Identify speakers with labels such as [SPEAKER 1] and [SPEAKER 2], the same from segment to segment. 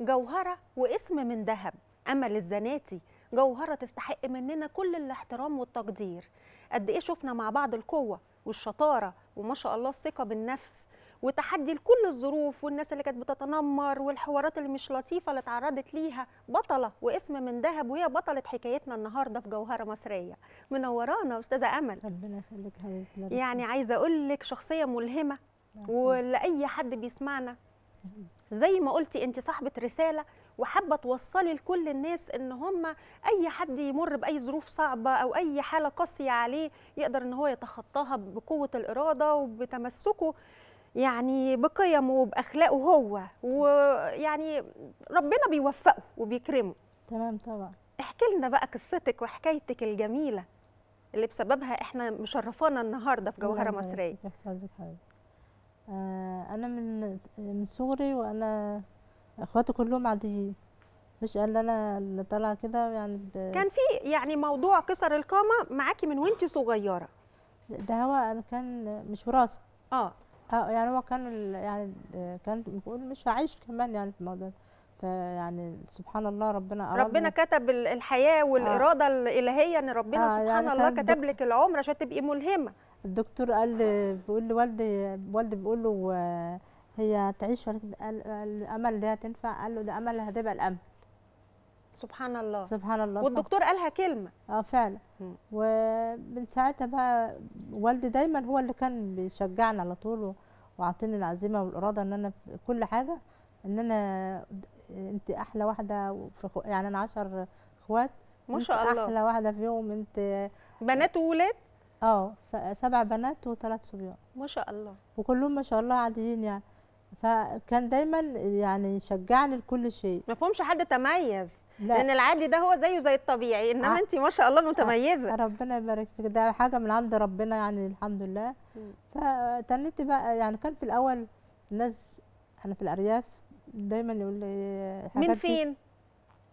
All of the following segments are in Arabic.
[SPEAKER 1] جوهره واسم من ذهب امل الزناتي جوهره تستحق مننا كل الاحترام والتقدير قد ايه شفنا مع بعض القوه والشطاره وما شاء الله الثقه بالنفس وتحدي لكل الظروف والناس اللي كانت بتتنمر والحوارات اللي مش لطيفه اللي اتعرضت ليها بطله واسم من ذهب وهي بطله حكايتنا النهارده في جوهره مصريه منورانا استاذه امل ربنا يخليك يعني عايزه اقول لك شخصيه ملهمه نعم. ولاي حد بيسمعنا زي ما قلتي انت صاحبه رساله وحابه توصلي لكل الناس ان هم اي حد يمر باي ظروف صعبه او اي حاله قاسيه عليه يقدر ان هو يتخطاها بقوه الاراده وبتمسكه يعني بقيمه وباخلاقه هو ويعني ربنا بيوفقه وبيكرمه تمام طبعا احكي لنا بقى قصتك وحكايتك الجميله اللي بسببها احنا مشرفانا النهارده في جوهره مصريه
[SPEAKER 2] آه، انا من من صغري وانا اخواتي كلهم عاديين مش قال انا اللي طالعه كده يعني كان في يعني موضوع كسر القامه معاكي من وانت صغيره ده هو انا كان مش وراثه اه اه يعني هو كان يعني كان بيقول مش هعيش كمان يعني في الموضوع فيعني سبحان الله ربنا أراد ربنا كتب الحياه والاراده آه. الالهيه ان ربنا آه يعني سبحان يعني الله كتب لك العمر عشان تبقي ملهمه الدكتور قال بيقول لوالدي والدي بيقول له آه، هي هتعيش ولا الامل ده هتنفع قال له ده امل هتبقى الامل
[SPEAKER 1] سبحان الله سبحان
[SPEAKER 2] الله والدكتور قالها كلمه اه فعلا ومن ساعتها بقى والدي دايما هو اللي كان بيشجعني على طول وعاطيني العزيمه والاراده ان انا كل حاجه ان انا انت احلى واحده في يعني انا 10 اخوات ما شاء الله احلى واحده فيهم انت بنات وولاد اه سبع بنات وثلاث صبيان ما شاء الله وكلهم ما شاء الله عاديين يعني فكان دايما يعني يشجعني لكل شيء ما فهمش حد تميز لا. لان العادي
[SPEAKER 1] ده هو زيه زي الطبيعي انما آه. انت ما شاء الله متميزه آه.
[SPEAKER 2] ربنا يبارك فيك ده حاجه من عند ربنا يعني الحمد لله فتنيت بقى يعني كان في الاول ناس انا في الارياف دايما يقول لي من فين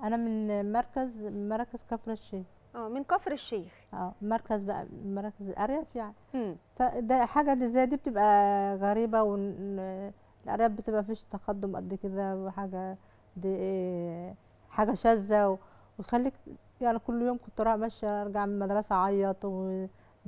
[SPEAKER 2] انا من مركز مركز كفر الشيخ اه من كفر الشيخ اه مركز بقى مركز الارياف يعني مم. فده حاجه دي زي دي بتبقى غريبه والارياف بتبقى فيش تقدم قد كده وحاجه دي حاجه شاذه وخليك يعني كل يوم كنت رايحه ماشيه ارجع من المدرسه اعيط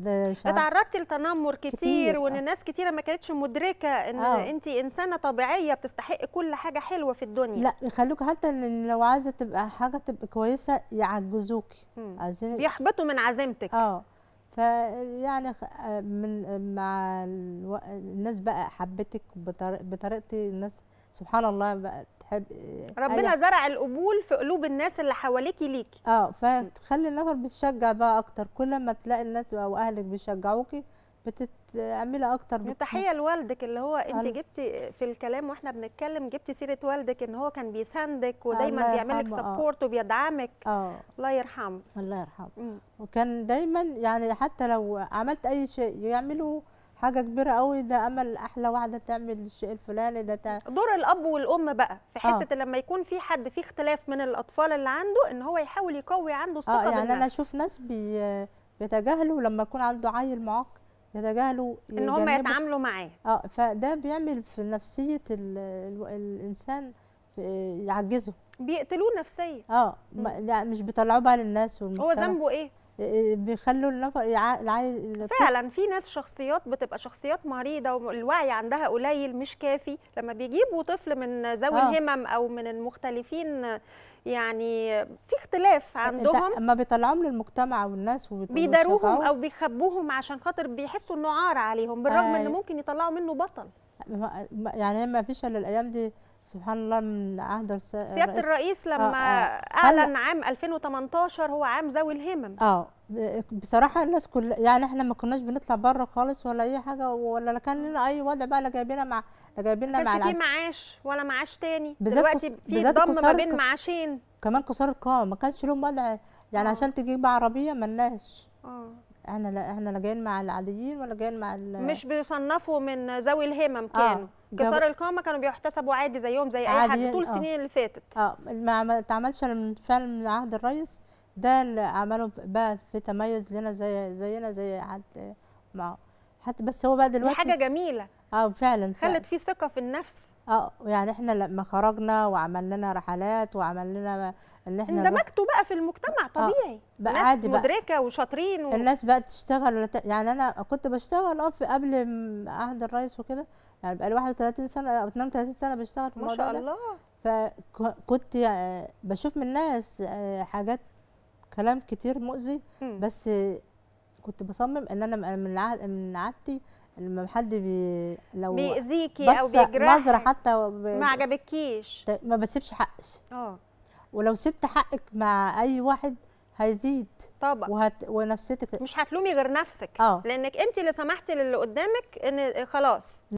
[SPEAKER 2] اتعرضتي
[SPEAKER 1] لتنمر كتير, كتير. وان آه. الناس كتيره ما كانتش مدركه ان آه. انت انسانه طبيعيه بتستحق كل حاجه حلوه في الدنيا لا
[SPEAKER 2] يخلوك حتى ان لو عايزه تبقى حاجه تبقى كويسه يعجزوكي عايزين بيحبطوا من عزيمتك اه فيعني آه، من مع الناس بقى حبتك بطريقتي الناس سبحان الله بقى بتحب آه، ربنا زرع القبول في قلوب الناس اللي حواليكي ليكي اه فتخلي النفر بتشجع بقى اكتر كل ما تلاقي الناس او اهلك بيشجعوكي بتعملي اكتر بت... تحيه
[SPEAKER 1] لوالدك اللي هو انت جبتي في الكلام واحنا بنتكلم جبتي سيره والدك ان هو كان بيساندك ودايما بيعمل لك آه. سبورت
[SPEAKER 2] وبيدعمك اه الله يرحمه الله يرحمه وكان دايما يعني حتى لو عملت اي شيء يعمله حاجه كبيره قوي ده امل احلى واحده تعمل الشيء الفلاني ده تعمل. دور الاب والام بقى في حته آه. لما يكون
[SPEAKER 1] في حد في اختلاف من الاطفال اللي عنده ان هو يحاول يقوي عنده الثقه آه يعني بالنفس. انا
[SPEAKER 2] اشوف ناس بيتجاهلوا لما يكون عنده عيل معاق يتجاهلوا ان هم يتعاملوا معاه اه فده بيعمل في نفسيه الـ الـ الانسان يعجزه بيقتلوه نفسيا اه لا مش بيطلعوه بقى للناس هو ذنبه ايه بيخلوا اللطيف فعلا في ناس شخصيات بتبقى شخصيات مريضه
[SPEAKER 1] والوعي عندها قليل مش كافي لما بيجيبوا طفل من ذوي آه. الهمم او من المختلفين يعني في اختلاف عندهم اما
[SPEAKER 2] بيطلعوهم للمجتمع والناس بيداروهم او
[SPEAKER 1] بيخبوهم عشان خاطر بيحسوا انه عار عليهم بالرغم آه. ان ممكن يطلعوا
[SPEAKER 2] منه بطل يعني ما فيش الا الايام دي سبحان الله من عهد الرئيس سياده الرئيس, لما آه آه. اعلن عام 2018 هو عام ذوي الهمم اه بصراحه الناس كل يعني احنا ما كناش بنطلع بره خالص ولا اي حاجه ولا كان لنا اي وضع بقى لا جايبينها مع لا جايبيننا مع في
[SPEAKER 1] معاش ولا معاش تاني دلوقتي في ضم ما بين
[SPEAKER 2] معاشين كمان كسار القامه ما كانش لهم وضع يعني آه. عشان تجيب عربيه ملناش اه احنا لا احنا لا جايين مع العاديين ولا جايين مع ال... مش
[SPEAKER 1] بيصنفوا من
[SPEAKER 2] ذوي الهمم آه. كانوا آه. كسار القامه كانوا بيحتسبوا عادي زيهم زي اي حد طول آه. السنين اللي فاتت اه ما اتعملش فعلا من عهد الرئيس ده اللي عمله بقى في تميز لنا زي زينا زي حد معه حتى بس هو بقى دلوقتي دي حاجه جميله اه فعلا, فعلا خلت في ثقه في النفس اه يعني احنا لما خرجنا وعمل لنا رحلات وعمل لنا ان احنا اندمجتوا بقى في المجتمع آه، طبيعي بقى ناس بقى. مدركه
[SPEAKER 1] وشاطرين و... الناس
[SPEAKER 2] بقى تشتغل ولا ت... يعني انا كنت بشتغل اه قبل عهد الرئيس وكده يعني بقى لي 31 سنه او آه، 32 سنه بشتغل في ما شاء الله فكنت يعني آه، بشوف من الناس حاجات كلام كتير مؤذي بس كنت بصمم ان انا من من عادتي لما حد بي لو بيأذيكي او بيجرحك نظره حتى ب... ما عجبكيش ما بسيبش حقك اه ولو سبت حقك مع اي واحد هيزيد طبعا وهت... ونفسيتك مش هتلومي غير نفسك أوه.
[SPEAKER 1] لانك انت اللي
[SPEAKER 2] سمحتي للي قدامك ان
[SPEAKER 1] خلاص